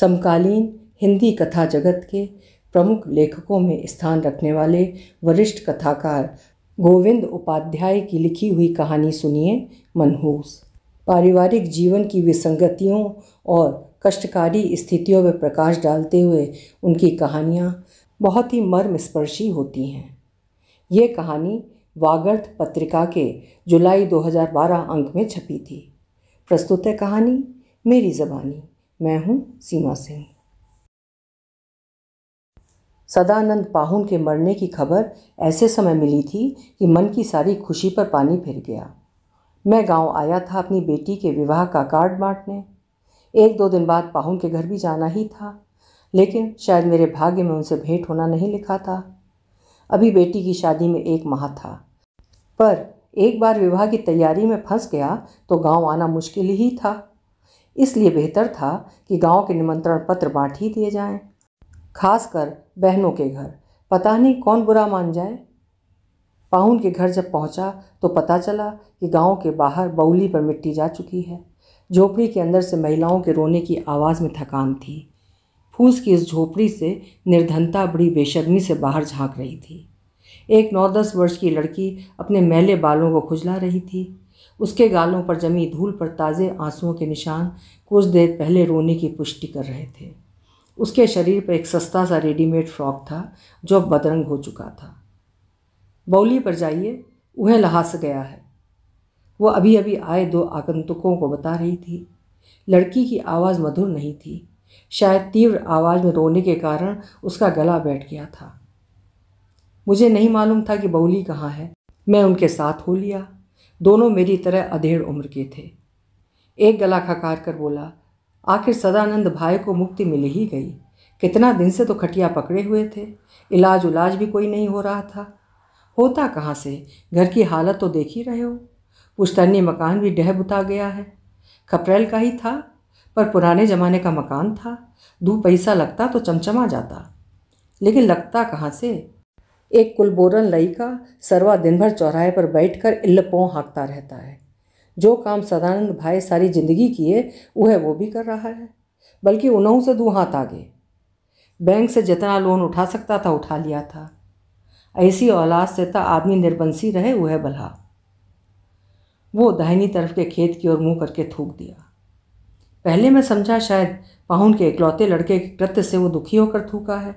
समकालीन हिंदी कथा जगत के प्रमुख लेखकों में स्थान रखने वाले वरिष्ठ कथाकार गोविंद उपाध्याय की लिखी हुई कहानी सुनिए मनहूस पारिवारिक जीवन की विसंगतियों और कष्टकारी स्थितियों में प्रकाश डालते हुए उनकी कहानियाँ बहुत ही मर्मस्पर्शी होती हैं ये कहानी वागर्थ पत्रिका के जुलाई 2012 अंक में छपी थी प्रस्तुत है कहानी मेरी ज़बानी मैं हूं सीमा सिंह सदानंद पाहुन के मरने की खबर ऐसे समय मिली थी कि मन की सारी खुशी पर पानी फिर गया मैं गांव आया था अपनी बेटी के विवाह का कार्ड बांटने एक दो दिन बाद पाहुन के घर भी जाना ही था लेकिन शायद मेरे भाग्य में उनसे भेंट होना नहीं लिखा था अभी बेटी की शादी में एक माह था पर एक बार विवाह की तैयारी में फंस गया तो गांव आना मुश्किल ही था इसलिए बेहतर था कि गांव के निमंत्रण पत्र बांट ही दिए जाएं। खासकर बहनों के घर पता नहीं कौन बुरा मान जाए पाहुन के घर जब पहुंचा तो पता चला कि गांव के बाहर बाउली पर मिट्टी जा चुकी है झोपड़ी के अंदर से महिलाओं के रोने की आवाज़ में थकान थी फूस की इस झोपड़ी से निर्धनता बड़ी बेशर्मी से बाहर झांक रही थी एक नौ दस वर्ष की लड़की अपने मैले बालों को खुजला रही थी उसके गालों पर जमी धूल पर ताज़े आंसुओं के निशान कुछ देर पहले रोने की पुष्टि कर रहे थे उसके शरीर पर एक सस्ता सा रेडीमेड फ्रॉक था जो अब बदरंग हो चुका था बौली पर जाइए उन्हें लहास गया है वो अभी अभी आए दो आगंतुकों को बता रही थी लड़की की आवाज़ मधुर नहीं थी शायद तीव्र आवाज़ में रोने के कारण उसका गला बैठ गया था मुझे नहीं मालूम था कि बौली कहाँ है मैं उनके साथ हो लिया दोनों मेरी तरह अधेड़ उम्र के थे एक गला खकार कर बोला आखिर सदानंद भाई को मुक्ति मिल ही गई कितना दिन से तो खटिया पकड़े हुए थे इलाज उलाज भी कोई नहीं हो रहा था होता कहाँ से घर की हालत तो देख ही रहे हो पुश्तनी मकान भी डह बुता गया है खपरेल का ही था पर पुराने ज़माने का मकान था दो पैसा लगता तो चमचमा जाता लेकिन लगता कहाँ से एक कुलबोरन लयिका सरवा दिन भर चौराहे पर बैठकर इल्लपों हाँकता रहता है जो काम सदानंद भाई सारी जिंदगी किए वह वो भी कर रहा है बल्कि उन्हों से दो हाथ आगे बैंक से जितना लोन उठा सकता था उठा लिया था ऐसी औलाद से था आदमी निर्बंसी रहे वह भला वो दाहिनी तरफ के खेत की ओर मुंह करके थूक दिया पहले मैं समझा शायद पाहुन के इकलौते लड़के के कृत्य से वो दुखी होकर थूका है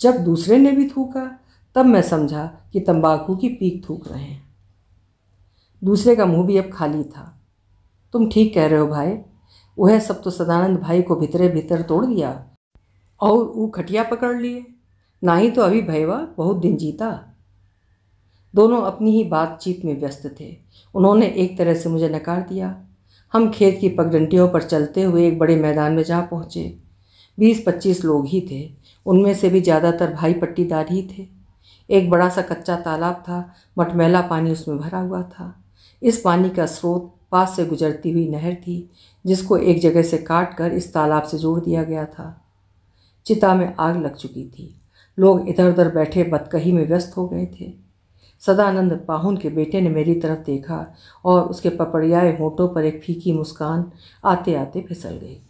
जब दूसरे ने भी थूका तब मैं समझा कि तंबाकू की पीक थूक रहे हैं दूसरे का मुंह भी अब खाली था तुम ठीक कह रहे हो भाई वह सब तो सदानंद भाई को भीतरे भीतर तोड़ दिया और वो खटिया पकड़ लिए ना ही तो अभी भैया बहुत दिन जीता दोनों अपनी ही बातचीत में व्यस्त थे उन्होंने एक तरह से मुझे नकार दिया हम खेत की पगडंडियों पर चलते हुए एक बड़े मैदान में जा पहुँचे बीस पच्चीस लोग ही थे उनमें से भी ज़्यादातर भाई पट्टीदार ही थे एक बड़ा सा कच्चा तालाब था मटमैला पानी उसमें भरा हुआ था इस पानी का स्रोत पास से गुजरती हुई नहर थी जिसको एक जगह से काट कर इस तालाब से जोड़ दिया गया था चिता में आग लग चुकी थी लोग इधर उधर बैठे बदकही में व्यस्त हो गए थे सदानंद पाहुन के बेटे ने मेरी तरफ देखा और उसके पपड़ियाए होठों पर एक फीकी मुस्कान आते आते फिसल गई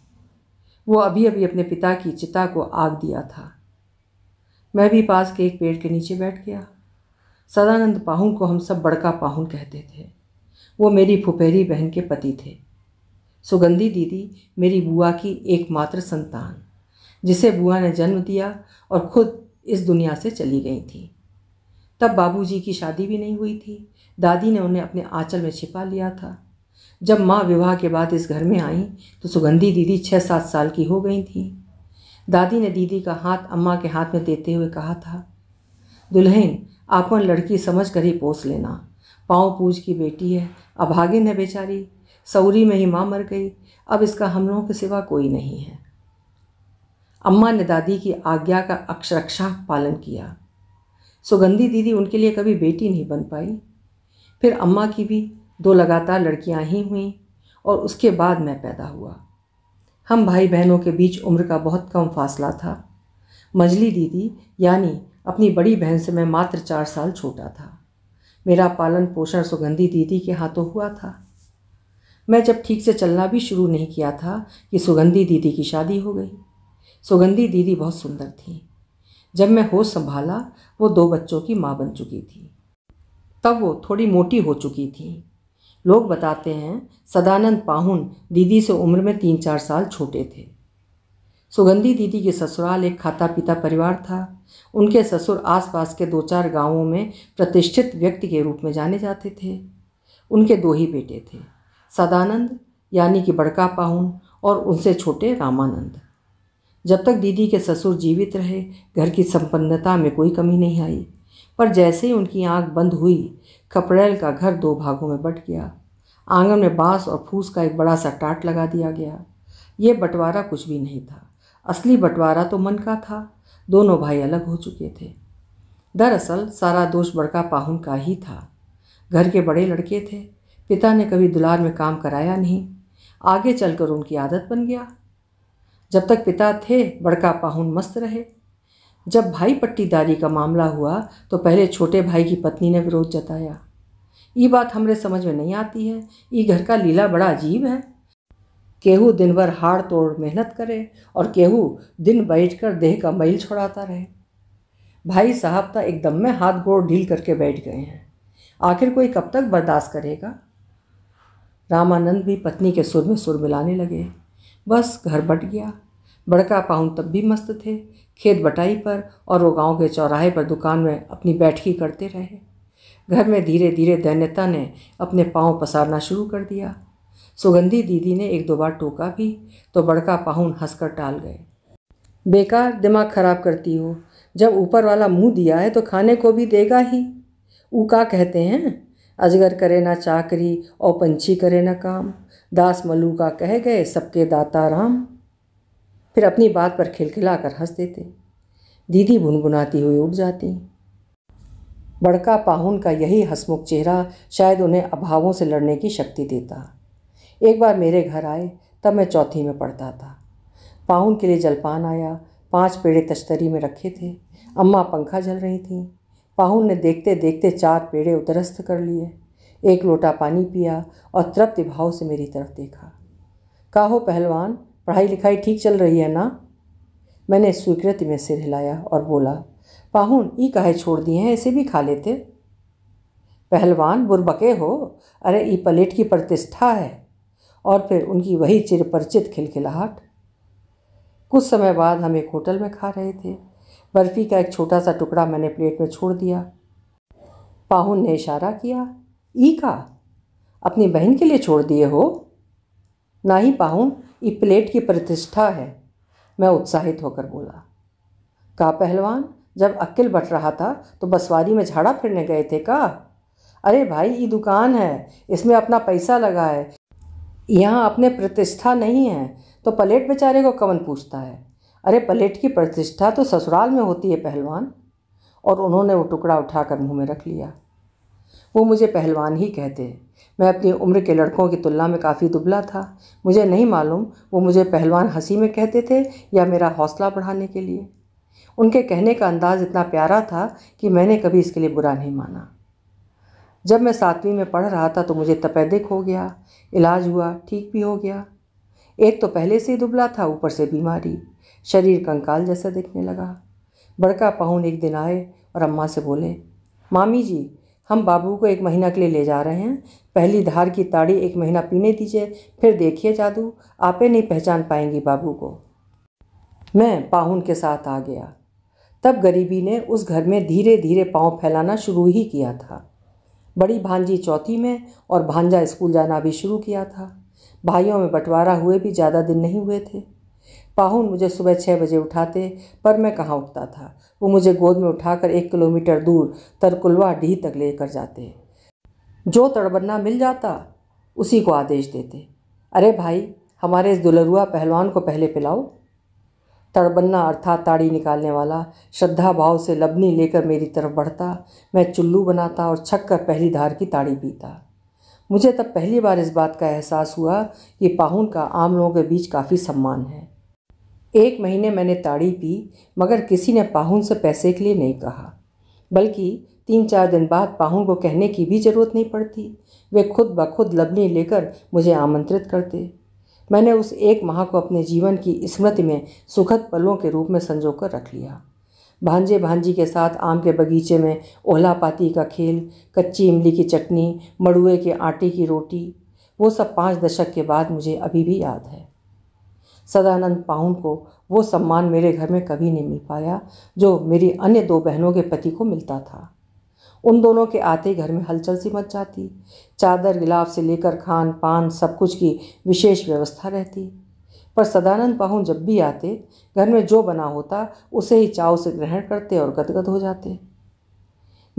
वो अभी अभी अपने पिता की चिता को आग दिया था मैं भी पास के एक पेड़ के नीचे बैठ गया सदानंद पाहुन को हम सब बड़का पाहुन कहते थे वो मेरी फुफेरी बहन के पति थे सुगंधी दीदी मेरी बुआ की एकमात्र संतान जिसे बुआ ने जन्म दिया और खुद इस दुनिया से चली गई थी तब बाबूजी की शादी भी नहीं हुई थी दादी ने उन्हें अपने आंचल में छिपा लिया था जब माँ विवाह के बाद इस घर में आई तो सुगंधी दीदी छः सात साल की हो गई थी दादी ने दीदी का हाथ अम्मा के हाथ में देते हुए कहा था दुल्हन आपन लड़की समझ कर ही पोस लेना पाँव पूज की बेटी है अभागिन है बेचारी सऊरी में ही माँ मर गई अब इसका हम लोगों के सिवा कोई नहीं है अम्मा ने दादी की आज्ञा का अक्षरक्षा पालन किया सुगंधी दीदी उनके लिए कभी बेटी नहीं बन पाई फिर अम्मा की भी दो लगातार लड़कियां ही हुईं और उसके बाद मैं पैदा हुआ हम भाई बहनों के बीच उम्र का बहुत कम फासला था मजली दीदी यानी अपनी बड़ी बहन से मैं मात्र चार साल छोटा था मेरा पालन पोषण सुगंधी दीदी के हाथों हुआ था मैं जब ठीक से चलना भी शुरू नहीं किया था कि सुगंधी दीदी की शादी हो गई सुगंधी दीदी बहुत सुंदर थी जब मैं होश संभाला वो दो बच्चों की माँ बन चुकी थी तब वो थोड़ी मोटी हो चुकी थी लोग बताते हैं सदानंद पाहुन दीदी से उम्र में तीन चार साल छोटे थे सुगंधी दीदी के ससुराल एक खाता पीता परिवार था उनके ससुर आसपास के दो चार गांवों में प्रतिष्ठित व्यक्ति के रूप में जाने जाते थे उनके दो ही बेटे थे सदानंद यानी कि बड़का पाहुन और उनसे छोटे रामानंद जब तक दीदी के ससुर जीवित रहे घर की संपन्नता में कोई कमी नहीं आई पर जैसे ही उनकी आंख बंद हुई खपड़ैल का घर दो भागों में बट गया आंगन में बांस और फूस का एक बड़ा सा टाट लगा दिया गया ये बंटवारा कुछ भी नहीं था असली बंटवारा तो मन का था दोनों भाई अलग हो चुके थे दरअसल सारा दोष बड़का पाहुन का ही था घर के बड़े लड़के थे पिता ने कभी दुलार में काम कराया नहीं आगे चलकर उनकी आदत बन गया जब तक पिता थे बड़का पाहुन मस्त रहे जब भाई पट्टीदारी का मामला हुआ तो पहले छोटे भाई की पत्नी ने विरोध जताया ये बात हमरे समझ में नहीं आती है ये घर का लीला बड़ा अजीब है केहू दिन भर हाड़ तोड़ मेहनत करे और केहू दिन बैठकर देह का मैल छोड़ाता रहे भाई साहब तो एकदम में हाथ गोड़ ढील करके बैठ गए हैं आखिर कोई कब तक बर्दाश्त करेगा रामानंद भी पत्नी के सुर में सुर मिलाने लगे बस घर बट गया बड़का पाहुन तब भी मस्त थे खेत बटाई पर और वो गांव के चौराहे पर दुकान में अपनी बैठकी करते रहे घर में धीरे धीरे दैन्यता ने अपने पाँव पसारना शुरू कर दिया सुगंधी दीदी ने एक दो बार टोका भी तो बड़का पाहुन हंसकर टाल गए बेकार दिमाग खराब करती हो जब ऊपर वाला मुंह दिया है तो खाने को भी देगा ही ऊका कहते हैं अजगर करे ना चाकरी और पंछी करे ना काम दास मलू का कह गए सबके दाता राम फिर अपनी बात पर खिलखिला कर हंस देते दीदी भुनभुनाती हुई उठ जाती बड़का पाहुन का यही हंसमुख चेहरा शायद उन्हें अभावों से लड़ने की शक्ति देता एक बार मेरे घर आए तब मैं चौथी में पढ़ता था पाहुन के लिए जलपान आया पांच पेड़े तश्तरी में रखे थे अम्मा पंखा जल रही थी पाहुन ने देखते देखते चार पेड़े उतरस्त कर लिए एक लोटा पानी पिया और तृप्त भाव से मेरी तरफ देखा काहो पहलवान पढ़ाई लिखाई ठीक चल रही है ना मैंने स्वीकृति में सिर हिलाया और बोला पाहुन ई काहे छोड़ दिए हैं ऐसे भी खा लेते पहलवान बुरबके हो अरे ई पलेट की प्रतिष्ठा है और फिर उनकी वही चिरपरिचित खिलखिलाहट कुछ समय बाद हम एक होटल में खा रहे थे बर्फ़ी का एक छोटा सा टुकड़ा मैंने प्लेट में छोड़ दिया पाहुन ने इशारा किया ई का अपनी बहन के लिए छोड़ दिए हो ना ही पाहुन ये प्लेट की प्रतिष्ठा है मैं उत्साहित होकर बोला कहा पहलवान जब अक्ल बट रहा था तो बसवारी में झाड़ा फिरने गए थे का अरे भाई ये दुकान है इसमें अपना पैसा लगा है यहाँ अपने प्रतिष्ठा नहीं है तो पलेट बेचारे को कवन पूछता है अरे पलेट की प्रतिष्ठा तो ससुराल में होती है पहलवान और उन्होंने वो टुकड़ा उठाकर मुंह में रख लिया वो मुझे पहलवान ही कहते मैं अपनी उम्र के लड़कों की तुलना में काफ़ी दुबला था मुझे नहीं मालूम वो मुझे पहलवान हंसी में कहते थे या मेरा हौसला बढ़ाने के लिए उनके कहने का अंदाज़ इतना प्यारा था कि मैंने कभी इसके लिए बुरा नहीं माना जब मैं सातवीं में पढ़ रहा था तो मुझे तपेदिक हो गया इलाज हुआ ठीक भी हो गया एक तो पहले से ही दुबला था ऊपर से बीमारी शरीर कंकाल जैसा दिखने लगा बड़का पाहुन एक दिन आए और अम्मा से बोले मामी जी हम बाबू को एक महीना के लिए ले जा रहे हैं पहली धार की ताड़ी एक महीना पीने दीजिए फिर देखिए जादू आपे नहीं पहचान पाएंगी बाबू को मैं पाहुन के साथ आ गया तब गरीबी ने उस घर में धीरे धीरे पाँव फैलाना शुरू ही किया था बड़ी भांजी चौथी में और भांजा स्कूल जाना भी शुरू किया था भाइयों में बंटवारा हुए भी ज़्यादा दिन नहीं हुए थे पाहुन मुझे सुबह छः बजे उठाते पर मैं कहाँ उठता था वो मुझे गोद में उठाकर एक किलोमीटर दूर तरकुलवा डीह तक लेकर जाते जो तड़बन्ना मिल जाता उसी को आदेश देते अरे भाई हमारे इस दुलरुआ पहलवान को पहले पिलाओ तड़बन्ना अर्थात ताड़ी निकालने वाला श्रद्धा भाव से लबनी लेकर मेरी तरफ बढ़ता मैं चुल्लू बनाता और छक कर पहली धार की ताड़ी पीता मुझे तब पहली बार इस बात का एहसास हुआ कि पाहुन का आम लोगों के बीच काफ़ी सम्मान है एक महीने मैंने ताड़ी पी मगर किसी ने पाहुन से पैसे के लिए नहीं कहा बल्कि तीन चार दिन बाद पाहुन को कहने की भी ज़रूरत नहीं पड़ती वे खुद ब खुद लबनी लेकर मुझे आमंत्रित करते मैंने उस एक माह को अपने जीवन की स्मृति में सुखद पलों के रूप में संजो कर रख लिया भांजे भांजी के साथ आम के बगीचे में ओहलापाती का खेल कच्ची इमली की चटनी मड़ुए के आटे की रोटी वो सब पाँच दशक के बाद मुझे अभी भी याद है सदानंद पाहुन को वो सम्मान मेरे घर में कभी नहीं मिल पाया जो मेरी अन्य दो बहनों के पति को मिलता था उन दोनों के आते घर में हलचल सी मच जाती चादर गिलाफ से लेकर खान पान सब कुछ की विशेष व्यवस्था रहती पर सदानंद पाहुन जब भी आते घर में जो बना होता उसे ही चाव से ग्रहण करते और गदगद हो जाते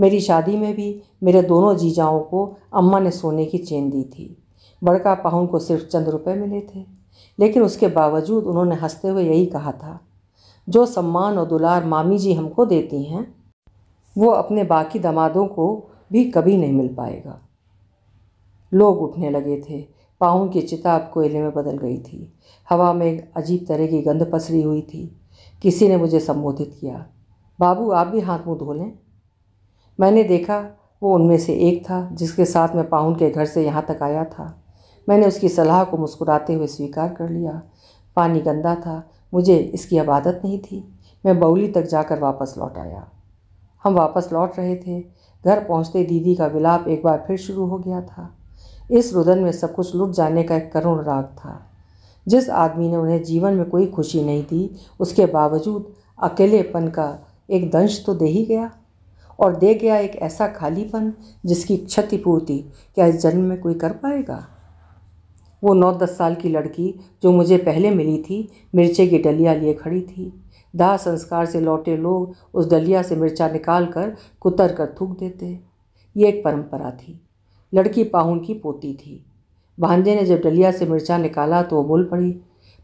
मेरी शादी में भी मेरे दोनों जीजाओं को अम्मा ने सोने की चेन दी थी बड़का पाहुन को सिर्फ चंद रुपए मिले थे लेकिन उसके बावजूद उन्होंने हंसते हुए यही कहा था जो सम्मान और दुलार मामी जी हमको देती हैं वो अपने बाकी दमादों को भी कभी नहीं मिल पाएगा लोग उठने लगे थे पाँव की चिता अब कोयले में बदल गई थी हवा में एक अजीब तरह की गंध पसरी हुई थी किसी ने मुझे संबोधित किया बाबू आप भी हाथ मुँह धो लें मैंने देखा वो उनमें से एक था जिसके साथ मैं पाहुन के घर से यहाँ तक आया था मैंने उसकी सलाह को मुस्कुराते हुए स्वीकार कर लिया पानी गंदा था मुझे इसकी अब आदत नहीं थी मैं बउली तक जाकर वापस लौट आया हम वापस लौट रहे थे घर पहुंचते दीदी का विलाप एक बार फिर शुरू हो गया था इस रुदन में सब कुछ लुट जाने का एक करुण राग था जिस आदमी ने उन्हें जीवन में कोई खुशी नहीं दी उसके बावजूद अकेलेपन का एक दंश तो दे ही गया और दे गया एक ऐसा खालीपन जिसकी क्षतिपूर्ति क्या इस जन्म में कोई कर पाएगा वो नौ दस साल की लड़की जो मुझे पहले मिली थी मिर्चे की डलिया लिए खड़ी थी दाह संस्कार से लौटे लोग उस डलिया से मिर्चा निकाल कर कुतर कर थूक देते ये एक परंपरा थी लड़की पाहुन की पोती थी भांजे ने जब डलिया से मिर्चा निकाला तो वो बोल पड़ी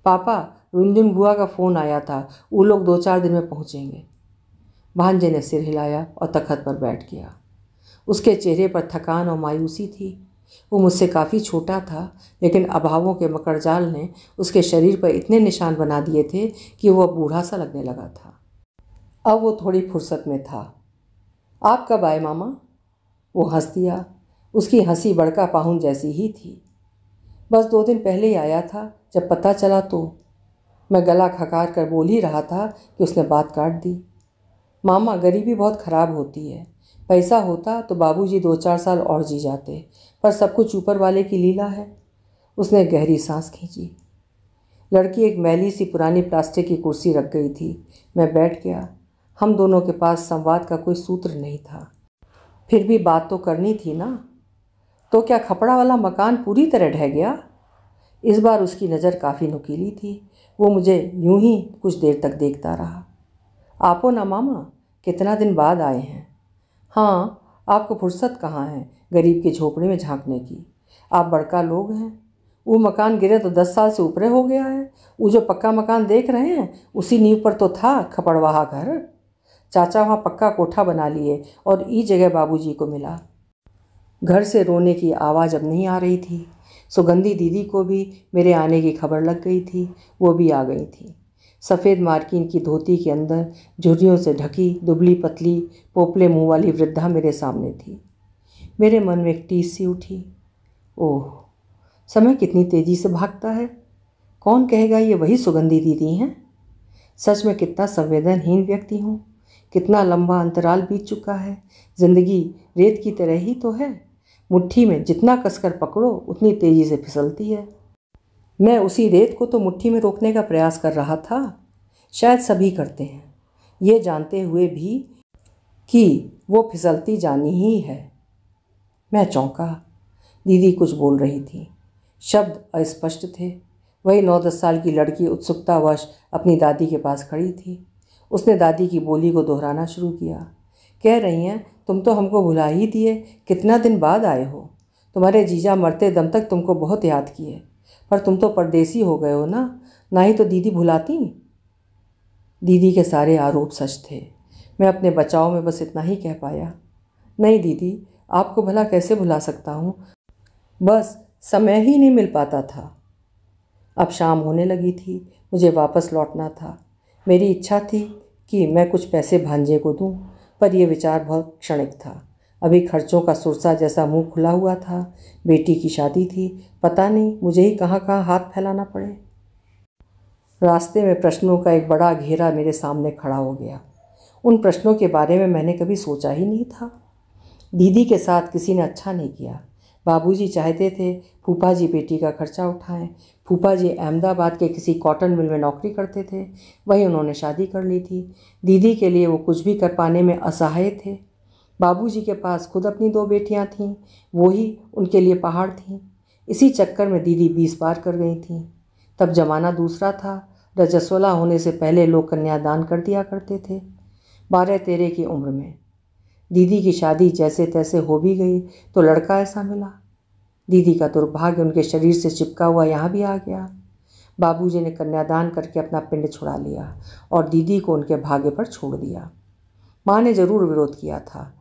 पापा रुंझुन बुआ का फ़ोन आया था वो लोग दो चार दिन में पहुँचेंगे भांजे ने सिर हिलाया और तखत पर बैठ गया उसके चेहरे पर थकान और मायूसी थी वो मुझसे काफ़ी छोटा था लेकिन अभावों के मकरजाल ने उसके शरीर पर इतने निशान बना दिए थे कि वह बूढ़ा सा लगने लगा था अब वो थोड़ी फुर्सत में था आप कब आए मामा वो हंस दिया उसकी हंसी बड़का पाहुन जैसी ही थी बस दो दिन पहले ही आया था जब पता चला तो मैं गला खकार कर बोल ही रहा था कि उसने बात काट दी मामा गरीबी बहुत ख़राब होती है पैसा होता तो बाबूजी दो चार साल और जी जाते पर सब कुछ ऊपर वाले की लीला है उसने गहरी सांस खींची लड़की एक मैली सी पुरानी प्लास्टिक की कुर्सी रख गई थी मैं बैठ गया हम दोनों के पास संवाद का कोई सूत्र नहीं था फिर भी बात तो करनी थी ना तो क्या खपड़ा वाला मकान पूरी तरह ढह गया इस बार उसकी नज़र काफ़ी नुकीली थी वो मुझे यूं ही कुछ देर तक देखता रहा आपो ना मामा कितना दिन बाद आए हैं हाँ आपको फुर्सत कहाँ है गरीब के झोपड़े में झांकने की आप बड़का लोग हैं वो मकान गिरे तो दस साल से ऊपरे हो गया है वो जो पक्का मकान देख रहे हैं उसी नींव पर तो था खपड़वाहा घर चाचा वहाँ पक्का कोठा बना लिए और ई जगह बाबूजी को मिला घर से रोने की आवाज़ अब नहीं आ रही थी सुगंधी दीदी को भी मेरे आने की खबर लग गई थी वो भी आ गई थी सफ़ेद मार्किन की धोती के अंदर झुरियों से ढकी दुबली पतली पोपले मुंह वाली वृद्धा मेरे सामने थी मेरे मन में एक टीस सी उठी ओह समय कितनी तेज़ी से भागता है कौन कहेगा ये वही सुगंधी दीदी हैं सच में कितना संवेदनहीन व्यक्ति हूँ कितना लंबा अंतराल बीत चुका है ज़िंदगी रेत की तरह ही तो है मुट्ठी में जितना कसकर पकड़ो उतनी तेज़ी से फिसलती है मैं उसी रेत को तो मुट्ठी में रोकने का प्रयास कर रहा था शायद सभी करते हैं ये जानते हुए भी कि वो फिसलती जानी ही है मैं चौंका दीदी कुछ बोल रही थी शब्द अस्पष्ट थे वही नौ दस साल की लड़की उत्सुकतावश अपनी दादी के पास खड़ी थी उसने दादी की बोली को दोहराना शुरू किया कह रही हैं तुम तो हमको भुला ही दिए कितना दिन बाद आए हो तुम्हारे जीजा मरते दम तक तुमको बहुत याद किए पर तुम तो परदेसी हो गए हो ना ना ही तो दीदी भुलाती दीदी के सारे आरोप सच थे मैं अपने बचाव में बस इतना ही कह पाया नहीं दीदी आपको भला कैसे भुला सकता हूँ बस समय ही नहीं मिल पाता था अब शाम होने लगी थी मुझे वापस लौटना था मेरी इच्छा थी कि मैं कुछ पैसे भांजे को दूँ पर यह विचार बहुत क्षणिक था अभी खर्चों का सुरसा जैसा मुंह खुला हुआ था बेटी की शादी थी पता नहीं मुझे ही कहाँ कहाँ हाथ फैलाना पड़े रास्ते में प्रश्नों का एक बड़ा घेरा मेरे सामने खड़ा हो गया उन प्रश्नों के बारे में मैंने कभी सोचा ही नहीं था दीदी के साथ किसी ने अच्छा नहीं किया बाबूजी चाहते थे फूफा जी बेटी का खर्चा उठाएं फूफा जी अहमदाबाद के किसी कॉटन मिल में नौकरी करते थे वहीं उन्होंने शादी कर ली थी दीदी के लिए वो कुछ भी कर पाने में असहाय थे बाबूजी के पास खुद अपनी दो बेटियां थीं वो ही उनके लिए पहाड़ थीं इसी चक्कर में दीदी बीस बार कर गई थीं तब जमाना दूसरा था रजस्वला होने से पहले लोग कन्यादान कर दिया करते थे बारह तेरह की उम्र में दीदी की शादी जैसे तैसे हो भी गई तो लड़का ऐसा मिला दीदी का दुर्भाग्य उनके शरीर से चिपका हुआ यहाँ भी आ गया बाबूजी ने कन्यादान करके अपना पिंड छुड़ा लिया और दीदी को उनके भाग्य पर छोड़ दिया माँ ने ज़रूर विरोध किया था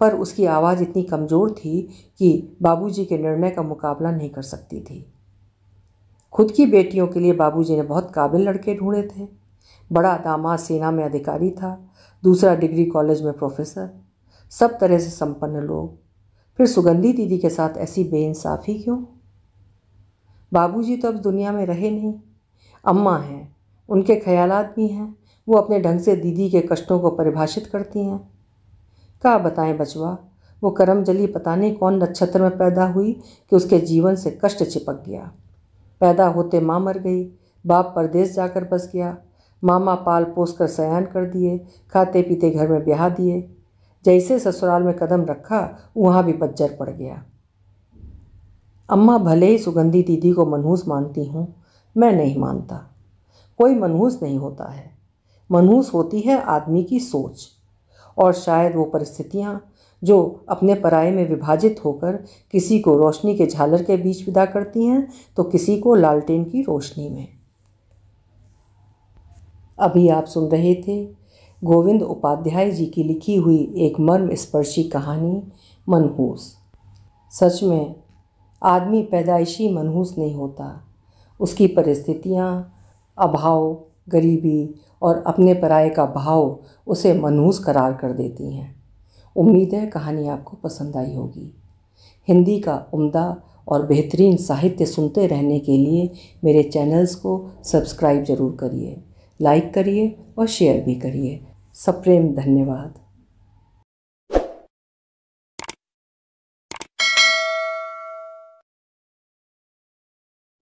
पर उसकी आवाज़ इतनी कमज़ोर थी कि बाबूजी के निर्णय का मुकाबला नहीं कर सकती थी खुद की बेटियों के लिए बाबूजी ने बहुत काबिल लड़के ढूंढे थे बड़ा दामाद सेना में अधिकारी था दूसरा डिग्री कॉलेज में प्रोफेसर सब तरह से संपन्न लोग फिर सुगंधी दीदी के साथ ऐसी बेइंसाफ़ी क्यों बाबूजी तो अब दुनिया में रहे नहीं अम्मा हैं उनके ख्यालात भी हैं वो अपने ढंग से दीदी के कष्टों को परिभाषित करती हैं का बताएं बचवा वो करम जली पता नहीं कौन नक्षत्र में पैदा हुई कि उसके जीवन से कष्ट चिपक गया पैदा होते माँ मर गई बाप परदेश जाकर बस गया मामा पाल पोस कर सयान कर दिए खाते पीते घर में ब्याह दिए जैसे ससुराल में कदम रखा वहाँ भी पज्जर पड़ गया अम्मा भले ही सुगंधी दीदी को मनहूस मानती हूँ मैं नहीं मानता कोई मनहूस नहीं होता है मनहूस होती है आदमी की सोच और शायद वो परिस्थितियाँ जो अपने पराए में विभाजित होकर किसी को रोशनी के झालर के बीच विदा करती हैं तो किसी को लालटेन की रोशनी में अभी आप सुन रहे थे गोविंद उपाध्याय जी की लिखी हुई एक मर्म स्पर्शी कहानी मनहूस सच में आदमी पैदाइशी मनहूस नहीं होता उसकी परिस्थितियाँ अभाव गरीबी और अपने पराये का भाव उसे मनहूस करार कर देती हैं उम्मीद है कहानी आपको पसंद आई होगी हिंदी का उम्दा और बेहतरीन साहित्य सुनते रहने के लिए मेरे चैनल्स को सब्सक्राइब ज़रूर करिए लाइक करिए और शेयर भी करिए सप्रेम धन्यवाद